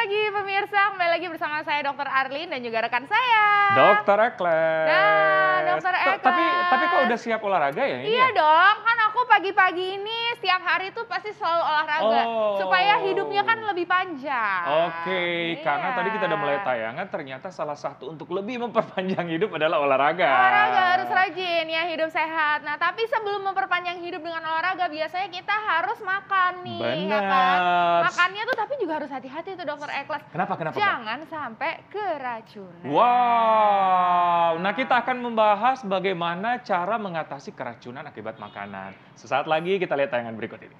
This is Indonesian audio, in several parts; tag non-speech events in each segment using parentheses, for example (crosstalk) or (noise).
pagi pemirsa, kembali lagi bersama saya dokter Arlin dan juga rekan saya. dokter Ekles. Nah, Dr. Ekles. Tapi tapi kok udah siap olahraga ya ini? Iya ya? dong, kan aku pagi-pagi ini tiap hari tuh pasti selalu olahraga oh. supaya hidupnya kan lebih panjang. Oke, okay. Iya. yeah. karena tadi kita udah mulai tayangan ternyata salah satu untuk lebih memperpanjang hidup adalah olahraga. Olahraga harus rajin ya, hidup sehat. Nah, tapi sebelum memperpanjang hidup dengan olahraga biasanya kita harus makan nih, Benar. ya kan? Makannya tuh tapi juga harus hati-hati tuh Dokter Eklas. Kenapa kenapa? Jangan kan? sampai keracunan. Wow. Nah, kita akan membahas bagaimana cara mengatasi keracunan akibat makanan. Sesaat lagi kita lihat tayangan tayangan berikut ini.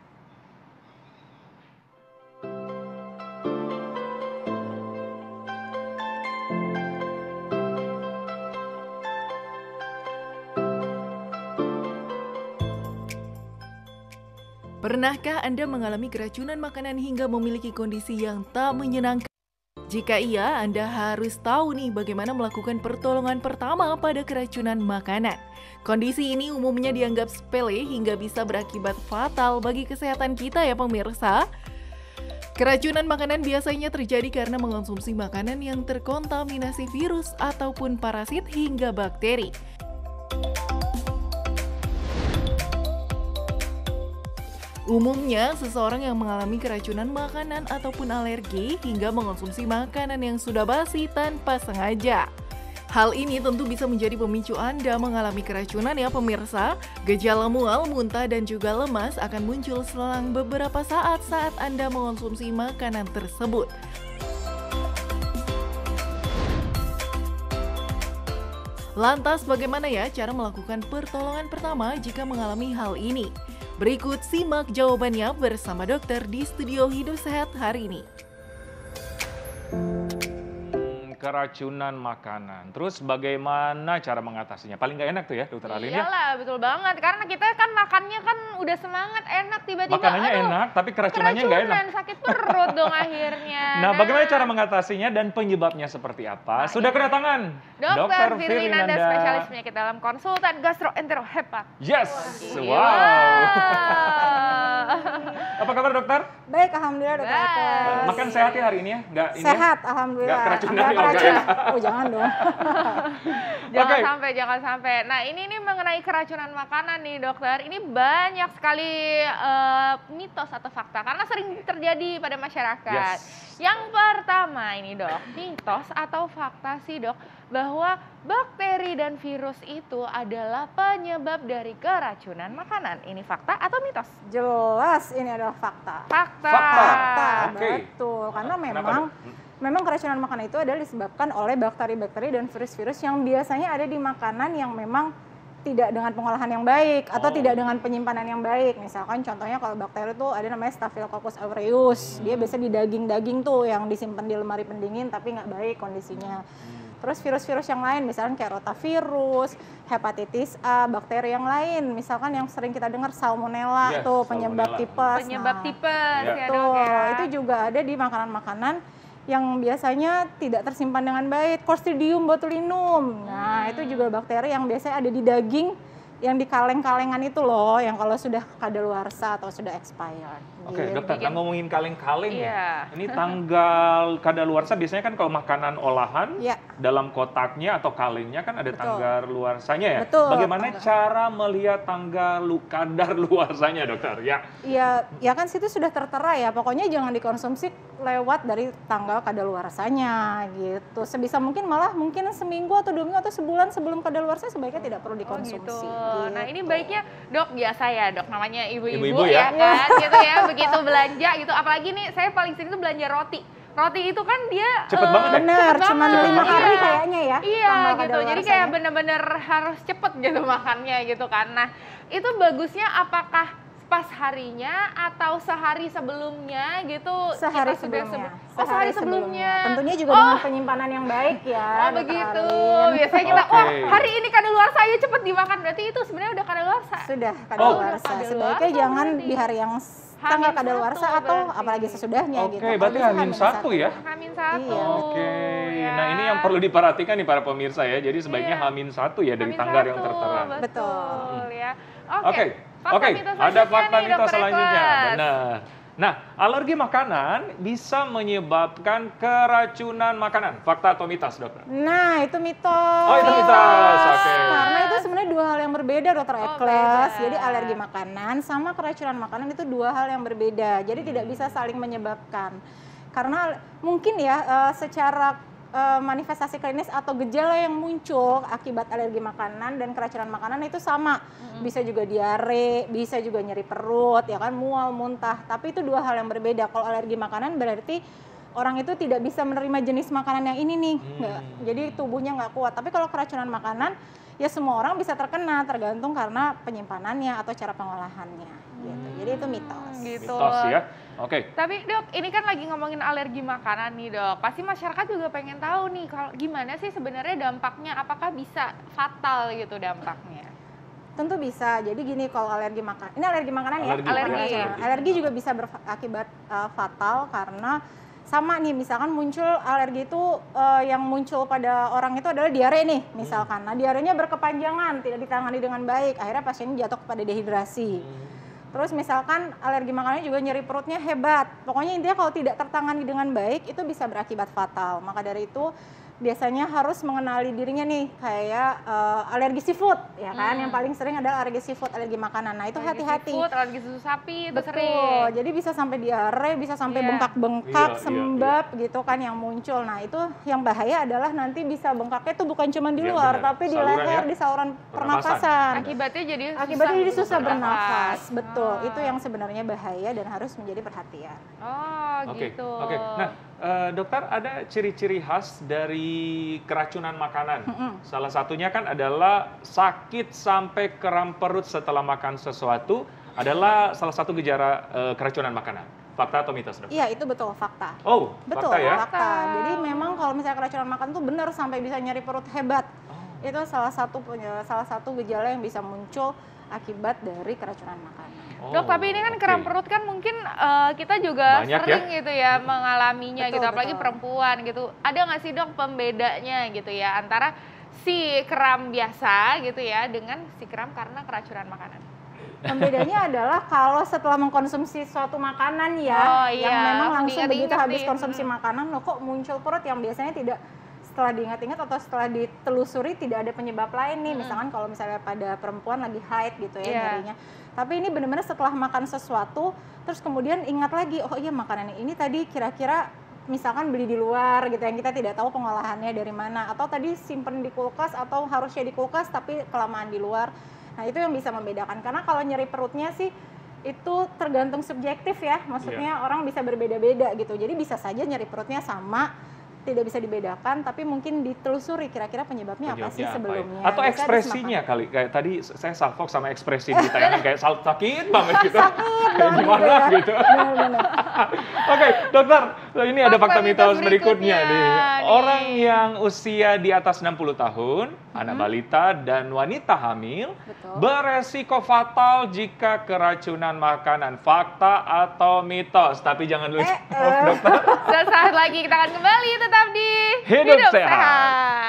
Pernahkah Anda mengalami keracunan makanan hingga memiliki kondisi yang tak menyenangkan? Jika iya, Anda harus tahu nih bagaimana melakukan pertolongan pertama pada keracunan makanan. Kondisi ini umumnya dianggap sepele hingga bisa berakibat fatal bagi kesehatan kita ya pemirsa. Keracunan makanan biasanya terjadi karena mengonsumsi makanan yang terkontaminasi virus ataupun parasit hingga bakteri. Umumnya, seseorang yang mengalami keracunan makanan ataupun alergi hingga mengonsumsi makanan yang sudah basi tanpa sengaja. Hal ini tentu bisa menjadi pemicu Anda mengalami keracunan ya pemirsa. Gejala mual, muntah, dan juga lemas akan muncul selang beberapa saat saat Anda mengonsumsi makanan tersebut. Lantas bagaimana ya cara melakukan pertolongan pertama jika mengalami hal ini? Berikut simak jawabannya bersama dokter di studio Hidup Sehat hari ini. Hmm, keracunan makanan. Terus bagaimana cara mengatasinya? Paling nggak enak tuh ya, dokter Alin? Iyalah, ya? betul banget. Karena kita kan makannya udah semangat enak tiba-tiba makanannya aduh, enak tapi keracunannya nggak enak sakit perut dong akhirnya nah, (laughs) nah bagaimana nah. cara mengatasinya dan penyebabnya seperti apa nah, sudah kedatangan dokter Firina Nanda spesialis penyakit dalam konsultan gastroenterohepat yes wow, wow. (laughs) apa kabar dokter Baik, alhamdulillah dokter Baik. Makan sehat ya hari ini ya? Nggak ini ya? sehat, ya? alhamdulillah. Nggak keracunan. (laughs) Oh, jangan dong. (laughs) jangan okay. sampai, jangan sampai. Nah, ini nih mengenai keracunan makanan nih dokter. Ini banyak sekali uh, mitos atau fakta karena sering terjadi pada masyarakat. Yes. Yang pertama ini dok, mitos atau fakta sih dok? bahwa bakteri dan virus itu adalah penyebab dari keracunan makanan. Ini fakta atau mitos? Jelas ini adalah fakta. Fakta. Fakta. fakta. Okay. Betul. Karena memang Kenapa? Hmm. memang keracunan makanan itu adalah disebabkan oleh bakteri-bakteri dan virus-virus yang biasanya ada di makanan yang memang tidak dengan pengolahan yang baik atau oh. tidak dengan penyimpanan yang baik. Misalkan contohnya kalau bakteri itu ada namanya Staphylococcus aureus. Hmm. Dia biasa di daging-daging tuh yang disimpan di lemari pendingin tapi nggak baik kondisinya. Hmm. Terus virus-virus yang lain, misalkan kayak rotavirus, hepatitis A, bakteri yang lain, misalkan yang sering kita dengar salmonella yes, iya, tuh penyebab salmonella. tipes. Penyebab nah, tipes, ya. Tuh, ya. itu juga ada di makanan-makanan yang biasanya tidak tersimpan dengan baik, Clostridium botulinum. Nah, hmm. itu juga bakteri yang biasanya ada di daging yang di kaleng-kalengan itu loh, yang kalau sudah kadaluarsa atau sudah expired. Oke, okay, iya, dokter, ngomongin kaleng-kaleng yeah. ya. Iya. Ini tanggal kadaluarsa biasanya kan kalau makanan olahan yeah. dalam kotaknya atau kalengnya kan ada tanggal tanggal luarsanya ya. Betul. Bagaimana cara melihat tanggal kadar luarsanya, dokter? Ya. Iya, ya kan situ sudah tertera ya. Pokoknya jangan dikonsumsi lewat dari tanggal kadaluarsanya gitu. Sebisa mungkin malah mungkin seminggu atau dua minggu atau sebulan sebelum kadaluarsa sebaiknya tidak perlu dikonsumsi. Oh, gitu. gitu. Nah, ini gitu. baiknya dok biasa ya, dok namanya ibu-ibu ya, ya kan gitu ya begitu belanja gitu. Apalagi nih saya paling sering tuh belanja roti. Roti itu kan dia cepet uh, banget. Ya? Bener, cuma lima hari iya. kayaknya ya. Iya gitu. Jadi kayak bener-bener harus cepet gitu (laughs) makannya gitu kan. Nah itu bagusnya apakah pas harinya atau sehari sebelumnya gitu sehari kita sebelumnya. sudah Oh, sehari sebelumnya. sebelumnya. Tentunya juga oh. dengan penyimpanan yang baik ya. Oh, begitu. Karin. Biasanya kita okay. oh, hari ini kadaluarsa saya cepet dimakan. Berarti itu sebenarnya udah kadaluarsa. Sudah kadaluarsa. Oh, Sebaiknya jangan berarti. di hari yang tanggal kadaluarsa atau apalagi sesudahnya okay, gitu. Oke, berarti hamin satu ya. Hamin satu. Iya. Oke. Okay. Ya. Nah, ini yang perlu diperhatikan nih para pemirsa ya. Jadi sebaiknya iya. hamin satu ya dari hamin tanggal satu. yang tertera. Betul, hmm. ya. Oke. Okay. Okay. Oke, okay, ada fakta nih, selanjutnya. Benar. Nah, alergi makanan bisa menyebabkan keracunan makanan. Fakta atau mitos, dokter? Nah, itu mitos. Oh, itu mitos. Oke. Okay. Karena itu sebenarnya dua hal yang berbeda, dokter oh, Ekles. Jadi alergi makanan sama keracunan makanan itu dua hal yang berbeda. Jadi hmm. tidak bisa saling menyebabkan. Karena mungkin ya eh, secara Eh, manifestasi klinis atau gejala yang muncul akibat alergi makanan dan keracunan makanan itu sama. Bisa juga diare, bisa juga nyeri perut, ya kan, mual, muntah. Tapi itu dua hal yang berbeda. Kalau alergi makanan berarti orang itu tidak bisa menerima jenis makanan yang ini nih, hmm. jadi tubuhnya nggak kuat. Tapi kalau keracunan makanan, ya semua orang bisa terkena, tergantung karena penyimpanannya atau cara pengolahannya. Gitu. Jadi itu mitos. Gitu. Mitos ya. Oke. Okay. Tapi dok, ini kan lagi ngomongin alergi makanan nih dok. Pasti masyarakat juga pengen tahu nih kalau gimana sih sebenarnya dampaknya, apakah bisa fatal gitu dampaknya? Tentu bisa. Jadi gini kalau alergi makan, ini alergi makanan ya? Alergi. Alergi, ya. alergi juga bisa berakibat uh, eh, fatal karena sama nih misalkan muncul alergi itu uh, yang muncul pada orang itu adalah diare nih misalkan. Nah, diarenya berkepanjangan, tidak ditangani dengan baik, akhirnya pasien jatuh kepada dehidrasi. Hmm Terus misalkan alergi makanannya juga nyeri perutnya hebat. Pokoknya intinya kalau tidak tertangani dengan baik itu bisa berakibat fatal. Maka dari itu biasanya harus mengenali dirinya nih kayak uh, alergi seafood ya kan hmm. yang paling sering adalah alergi seafood alergi makanan nah itu hati-hati alergi, alergi susu sapi Betul. jadi bisa sampai diare bisa sampai iya. bengkak-bengkak yeah, iya, sembab yeah, yeah. gitu kan yang muncul nah itu yang bahaya adalah nanti bisa bengkaknya itu bukan cuma di iya, luar yeah, tapi di Saluran ya. leher ya? di saluran pernapasan akibatnya jadi susah akibatnya jadi susah bernafas betul oh. itu yang sebenarnya bahaya dan harus menjadi perhatian oh gitu oke okay. nah Eh, dokter, ada ciri-ciri khas dari keracunan makanan. Mm -hmm. Salah satunya kan adalah sakit sampai kram perut setelah makan sesuatu adalah salah satu gejala uh, keracunan makanan. Fakta atau mitos, dokter? Iya, itu betul fakta. Oh, betul, fakta ya? Fakta. Jadi memang kalau misalnya keracunan makan tuh benar sampai bisa nyeri perut hebat. Oh. Itu salah satu salah satu gejala yang bisa muncul akibat dari keracunan makanan. Oh, Dok, tapi ini kan okay. perut kan mungkin uh, kita juga Banyak ya. sering ya? gitu ya mengalaminya betul, gitu, apalagi betul. perempuan gitu. Ada nggak sih dok pembedanya gitu ya antara si kram biasa gitu ya dengan si kram karena keracunan makanan? Pembedanya (laughs) adalah kalau setelah mengkonsumsi suatu makanan ya, oh, iya. yang memang langsung begitu habis konsumsi makanan, loh kok muncul perut yang biasanya tidak setelah diingat-ingat atau setelah ditelusuri tidak ada penyebab lain nih hmm. misalkan kalau misalnya pada perempuan lagi haid gitu ya yeah. nyarinya tapi ini benar-benar setelah makan sesuatu terus kemudian ingat lagi oh iya makanan ini tadi kira-kira misalkan beli di luar gitu yang kita tidak tahu pengolahannya dari mana atau tadi simpen di kulkas atau harusnya di kulkas tapi kelamaan di luar nah itu yang bisa membedakan karena kalau nyeri perutnya sih itu tergantung subjektif ya maksudnya yeah. orang bisa berbeda-beda gitu jadi bisa saja nyeri perutnya sama tidak bisa dibedakan tapi mungkin ditelusuri kira-kira penyebabnya, penyebabnya apa sih apa ya? sebelumnya ya? atau bisa ekspresinya kali kayak tadi saya salfok sama ekspresi di tayangan kayak sal sakit banget (laughs) gitu kayak gimana gitu (laughs) oke dokter ini ada fakta mitos berikutnya nih orang yang usia di atas 60 tahun, hmm. anak balita dan wanita hamil Betul. beresiko fatal jika keracunan makanan. Fakta atau mitos? Tapi jangan lupa eh, uh. dokter. (laughs) Sesaat lagi kita akan kembali tetap di Hidup, Hidup Sehat. Sehat.